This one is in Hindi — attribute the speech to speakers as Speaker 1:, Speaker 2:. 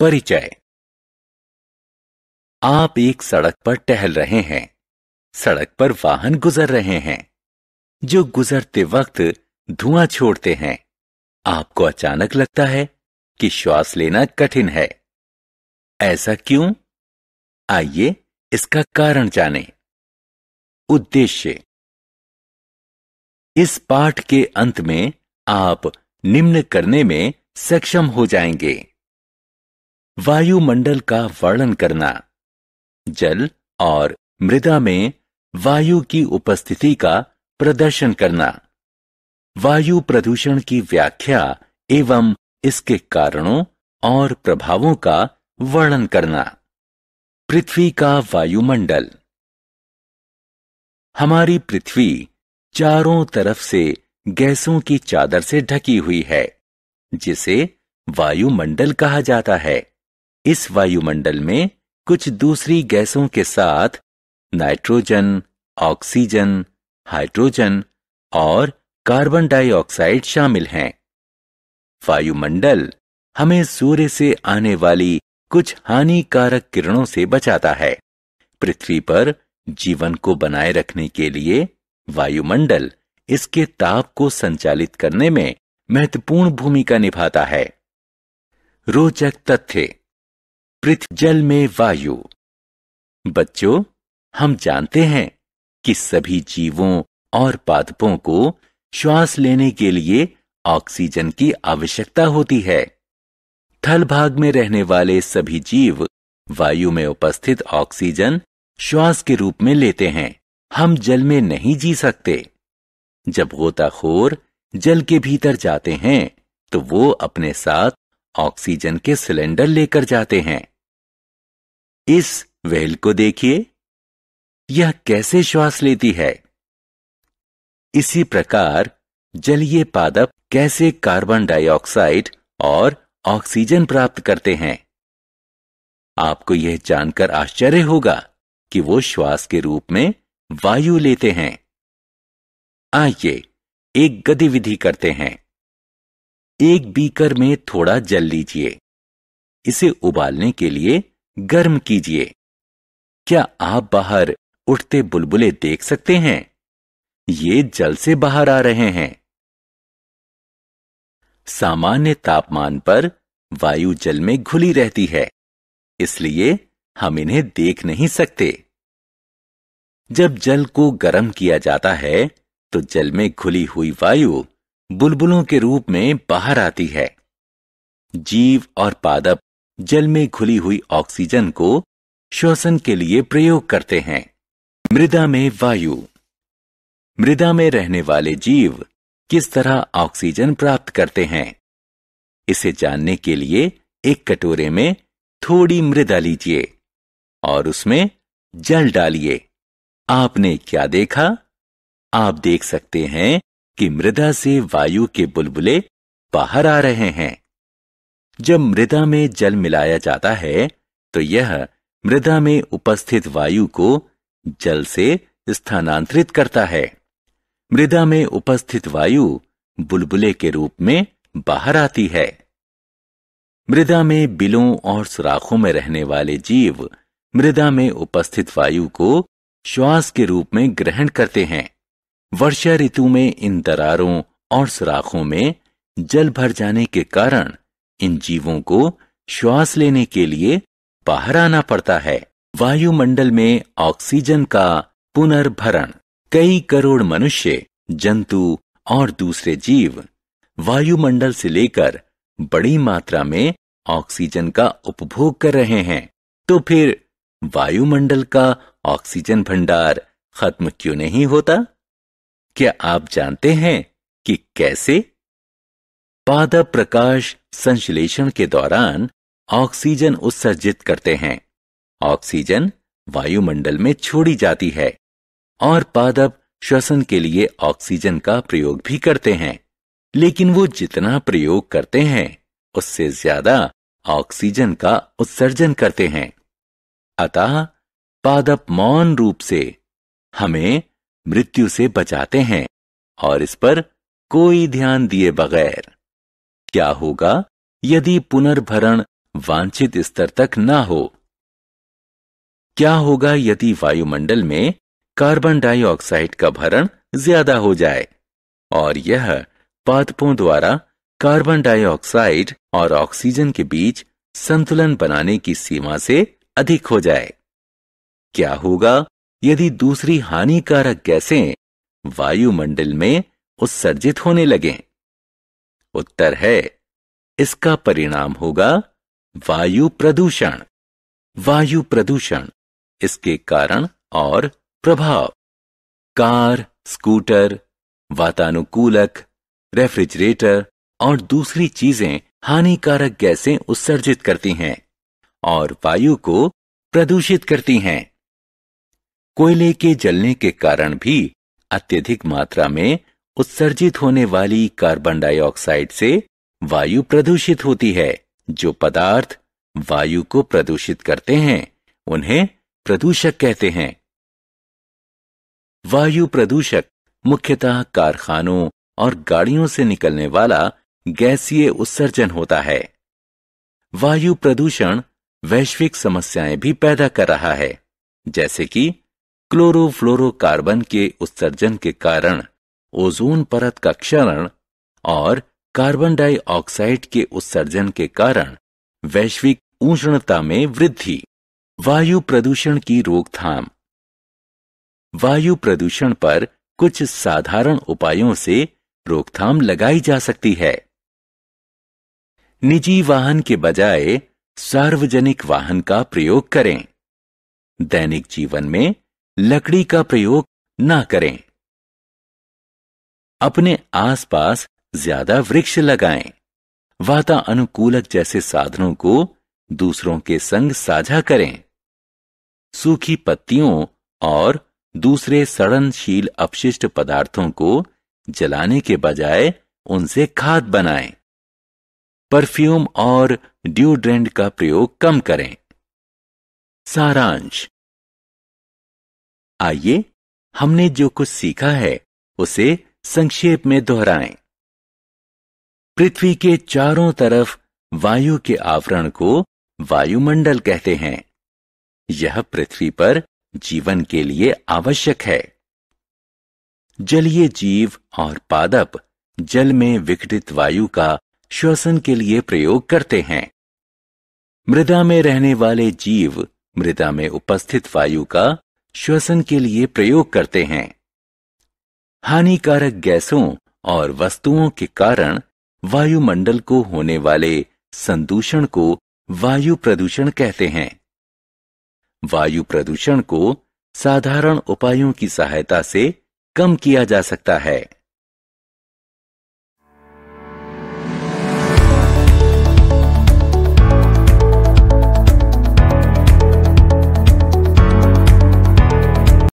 Speaker 1: परिचय आप एक सड़क पर टहल रहे हैं सड़क पर वाहन गुजर रहे हैं जो गुजरते वक्त धुआं छोड़ते हैं आपको अचानक लगता है कि श्वास लेना कठिन है ऐसा क्यों आइए इसका कारण जानें। उद्देश्य इस पाठ के अंत में आप निम्न करने में सक्षम हो जाएंगे वायुमंडल का वर्णन करना जल और मृदा में वायु की उपस्थिति का प्रदर्शन करना वायु प्रदूषण की व्याख्या एवं इसके कारणों और प्रभावों का वर्णन करना पृथ्वी का वायुमंडल हमारी पृथ्वी चारों तरफ से गैसों की चादर से ढकी हुई है जिसे वायुमंडल कहा जाता है इस वायुमंडल में कुछ दूसरी गैसों के साथ नाइट्रोजन ऑक्सीजन हाइड्रोजन और कार्बन डाइऑक्साइड शामिल हैं वायुमंडल हमें सूर्य से आने वाली कुछ हानिकारक किरणों से बचाता है पृथ्वी पर जीवन को बनाए रखने के लिए वायुमंडल इसके ताप को संचालित करने में महत्वपूर्ण भूमिका निभाता है रोचक तथ्य पृथ्वी जल में वायु बच्चों हम जानते हैं कि सभी जीवों और पादपों को श्वास लेने के लिए ऑक्सीजन की आवश्यकता होती है थल भाग में रहने वाले सभी जीव वायु में उपस्थित ऑक्सीजन श्वास के रूप में लेते हैं हम जल में नहीं जी सकते जब गोताखोर जल के भीतर जाते हैं तो वो अपने साथ ऑक्सीजन के सिलेंडर लेकर जाते हैं इस वेल को देखिए यह कैसे श्वास लेती है इसी प्रकार जलीय पादप कैसे कार्बन डाइऑक्साइड और ऑक्सीजन प्राप्त करते हैं आपको यह जानकर आश्चर्य होगा कि वो श्वास के रूप में वायु लेते हैं आइए एक गतिविधि करते हैं एक बीकर में थोड़ा जल लीजिए इसे उबालने के लिए गर्म कीजिए क्या आप बाहर उठते बुलबुले देख सकते हैं ये जल से बाहर आ रहे हैं सामान्य तापमान पर वायु जल में घुली रहती है इसलिए हम इन्हें देख नहीं सकते जब जल को गर्म किया जाता है तो जल में घुली हुई वायु बुलबुलों के रूप में बाहर आती है जीव और पादप जल में घुली हुई ऑक्सीजन को श्वसन के लिए प्रयोग करते हैं मृदा में वायु मृदा में रहने वाले जीव किस तरह ऑक्सीजन प्राप्त करते हैं इसे जानने के लिए एक कटोरे में थोड़ी मृदा लीजिए और उसमें जल डालिए आपने क्या देखा आप देख सकते हैं कि मृदा से वायु के बुलबुले बाहर आ रहे हैं जब मृदा में जल मिलाया जाता है तो यह मृदा में उपस्थित वायु को जल से स्थानांतरित करता है मृदा में उपस्थित वायु बुलबुले के रूप में बाहर आती है मृदा में बिलों और सुराखों में रहने वाले जीव मृदा में उपस्थित वायु को श्वास के रूप में ग्रहण करते हैं वर्षा ऋतु में इन दरारों और सुराखों में जल भर जाने के कारण इन जीवों को श्वास लेने के लिए बाहर आना पड़ता है वायुमंडल में ऑक्सीजन का पुनर्भरण कई करोड़ मनुष्य जंतु और दूसरे जीव वायुमंडल से लेकर बड़ी मात्रा में ऑक्सीजन का उपभोग कर रहे हैं तो फिर वायुमंडल का ऑक्सीजन भंडार खत्म क्यों नहीं होता क्या आप जानते हैं कि कैसे पादप प्रकाश संश्लेषण के दौरान ऑक्सीजन उत्सर्जित करते हैं ऑक्सीजन वायुमंडल में छोड़ी जाती है और पादप श्वसन के लिए ऑक्सीजन का प्रयोग भी करते हैं लेकिन वो जितना प्रयोग करते हैं उससे ज्यादा ऑक्सीजन का उत्सर्जन करते हैं अतः पादप मौन रूप से हमें मृत्यु से बचाते हैं और इस पर कोई ध्यान दिए बगैर क्या होगा यदि पुनर्भरण वांछित स्तर तक ना हो क्या होगा यदि वायुमंडल में कार्बन डाइऑक्साइड का भरण ज्यादा हो जाए और यह पादपों द्वारा कार्बन डाइऑक्साइड और ऑक्सीजन के बीच संतुलन बनाने की सीमा से अधिक हो जाए क्या होगा यदि दूसरी हानिकारक गैसें वायुमंडल में उत्सर्जित होने लगें? उत्तर है इसका परिणाम होगा वायु प्रदूषण वायु प्रदूषण इसके कारण और प्रभाव कार स्कूटर वातानुकूलक रेफ्रिजरेटर और दूसरी चीजें हानिकारक गैसें उत्सर्जित करती हैं और वायु को प्रदूषित करती हैं कोयले के जलने के कारण भी अत्यधिक मात्रा में उत्सर्जित होने वाली कार्बन डाइऑक्साइड से वायु प्रदूषित होती है जो पदार्थ वायु को प्रदूषित करते हैं उन्हें प्रदूषक कहते हैं वायु प्रदूषक मुख्यतः कारखानों और गाड़ियों से निकलने वाला गैसीय उत्सर्जन होता है वायु प्रदूषण वैश्विक समस्याएं भी पैदा कर रहा है जैसे कि क्लोरोफ्लोरोकार्बन के उत्सर्जन के कारण ओजोन परत का क्षरण और कार्बन डाइऑक्साइड के उत्सर्जन के कारण वैश्विक उष्णता में वृद्धि वायु प्रदूषण की रोकथाम वायु प्रदूषण पर कुछ साधारण उपायों से रोकथाम लगाई जा सकती है निजी वाहन के बजाय सार्वजनिक वाहन का प्रयोग करें दैनिक जीवन में लकड़ी का प्रयोग ना करें अपने आसपास ज्यादा वृक्ष लगाएं। वातानुकूलक जैसे साधनों को दूसरों के संग साझा करें सूखी पत्तियों और दूसरे सड़नशील अपशिष्ट पदार्थों को जलाने के बजाय उनसे खाद बनाएं। परफ्यूम और ड्यूड्रेंड का प्रयोग कम करें सारांश आइए हमने जो कुछ सीखा है उसे संक्षेप में दोहराएं। पृथ्वी के चारों तरफ वायु के आवरण को वायुमंडल कहते हैं यह पृथ्वी पर जीवन के लिए आवश्यक है जलीय जीव और पादप जल में विघटित वायु का श्वसन के लिए प्रयोग करते हैं मृदा में रहने वाले जीव मृदा में उपस्थित वायु का श्वसन के लिए प्रयोग करते हैं हानिकारक गैसों और वस्तुओं के कारण वायुमंडल को होने वाले संदूषण को वायु प्रदूषण कहते हैं वायु प्रदूषण को साधारण उपायों की सहायता से कम किया जा सकता है